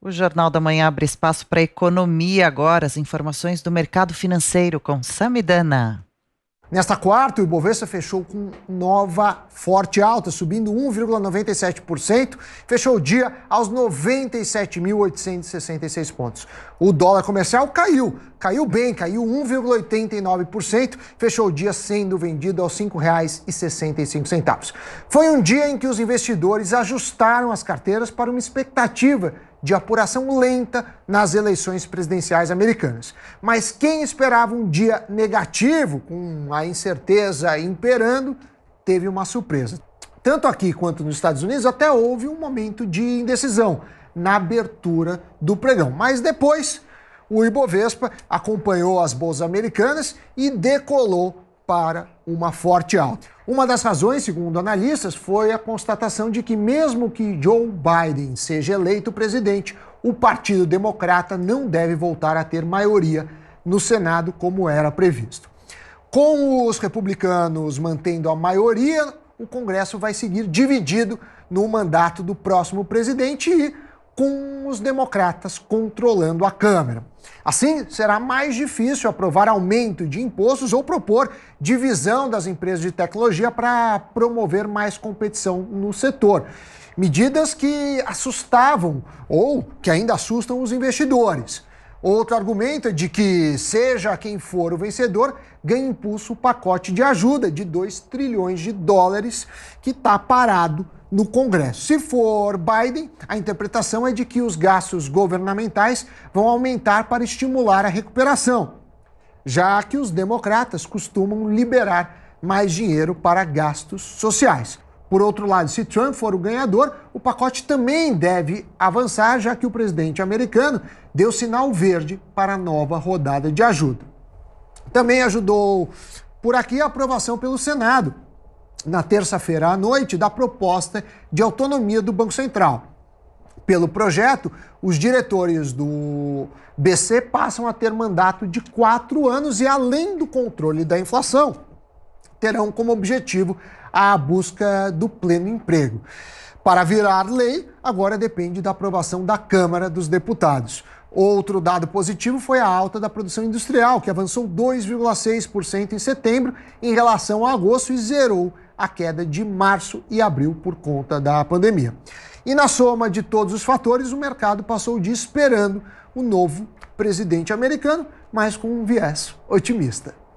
O Jornal da Manhã abre espaço para a economia agora, as informações do mercado financeiro com Samidana. Nesta quarta, o Ibovespa fechou com nova forte alta, subindo 1,97%, fechou o dia aos 97.866 pontos. O dólar comercial caiu, caiu bem, caiu 1,89%, fechou o dia sendo vendido aos R$ 5,65. Foi um dia em que os investidores ajustaram as carteiras para uma expectativa de apuração lenta nas eleições presidenciais americanas. Mas quem esperava um dia negativo, com a incerteza imperando, teve uma surpresa. Tanto aqui quanto nos Estados Unidos, até houve um momento de indecisão na abertura do pregão. Mas depois, o Ibovespa acompanhou as bolsas americanas e decolou para uma forte alta. Uma das razões, segundo analistas, foi a constatação de que, mesmo que Joe Biden seja eleito presidente, o Partido Democrata não deve voltar a ter maioria no Senado como era previsto. Com os republicanos mantendo a maioria, o Congresso vai seguir dividido no mandato do próximo presidente e com os democratas controlando a Câmara. Assim, será mais difícil aprovar aumento de impostos ou propor divisão das empresas de tecnologia para promover mais competição no setor. Medidas que assustavam ou que ainda assustam os investidores. Outro argumento é de que, seja quem for o vencedor, ganha impulso o pacote de ajuda de 2 trilhões de dólares que está parado no Congresso. Se for Biden, a interpretação é de que os gastos governamentais vão aumentar para estimular a recuperação, já que os democratas costumam liberar mais dinheiro para gastos sociais. Por outro lado, se Trump for o ganhador, o pacote também deve avançar, já que o presidente americano deu sinal verde para a nova rodada de ajuda. Também ajudou por aqui a aprovação pelo Senado, na terça-feira à noite, da proposta de autonomia do Banco Central. Pelo projeto, os diretores do BC passam a ter mandato de quatro anos e além do controle da inflação terão como objetivo a busca do pleno emprego. Para virar lei, agora depende da aprovação da Câmara dos Deputados. Outro dado positivo foi a alta da produção industrial, que avançou 2,6% em setembro em relação a agosto e zerou a queda de março e abril por conta da pandemia. E na soma de todos os fatores, o mercado passou o dia esperando o novo presidente americano, mas com um viés otimista.